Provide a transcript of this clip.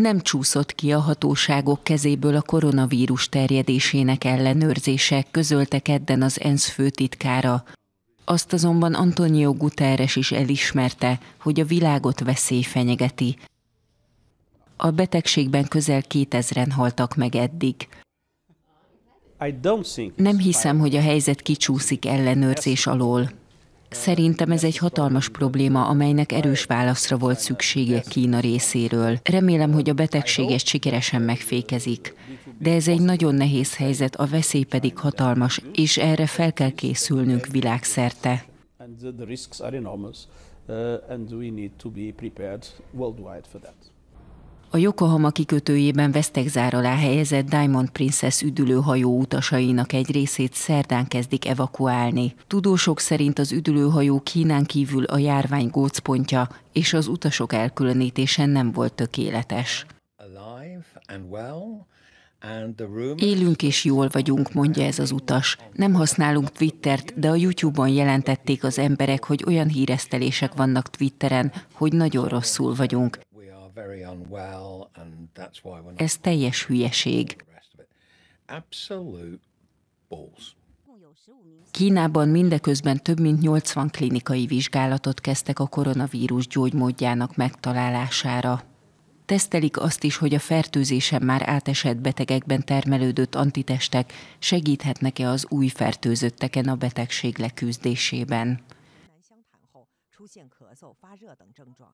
nem csúszott ki a hatóságok kezéből a koronavírus terjedésének ellenőrzése, közölte kedden az ENSZ főtitkára. Azt azonban Antonio Guterres is elismerte, hogy a világot veszély fenyegeti. A betegségben közel 2000-en haltak meg eddig. Nem hiszem, hogy a helyzet kicsúszik ellenőrzés alól. Szerintem ez egy hatalmas probléma, amelynek erős válaszra volt szüksége Kína részéről. Remélem, hogy a betegséget sikeresen megfékezik. De ez egy nagyon nehéz helyzet, a veszély pedig hatalmas, és erre fel kell készülnünk világszerte. and the risks are enormous, uh, and we need to be prepared worldwide for that. A Yokohama kikötőjében vesztegzár alá helyezett Diamond Princess üdülőhajó utasainak egy részét szerdán kezdik evakuálni. Tudósok szerint az üdülőhajó Kínán kívül a járvány gócpontja, és az utasok elkülönítése nem volt tökéletes. Élünk és jól vagyunk, mondja ez az utas. Nem használunk Twittert, de a YouTube-on jelentették az emberek, hogy olyan híresztelések vannak Twitteren, hogy nagyon rosszul vagyunk. Ez teljes hülyeség. Kínában mindeközben több mint 80 klinikai vizsgálatot kezdtek a koronavírus gyógymódjának megtalálására. Tesztelik azt is, hogy a fertőzésen már átesett betegekben termelődött antitestek segíthetnek-e az új fertőzötteken a betegség leküzdésében.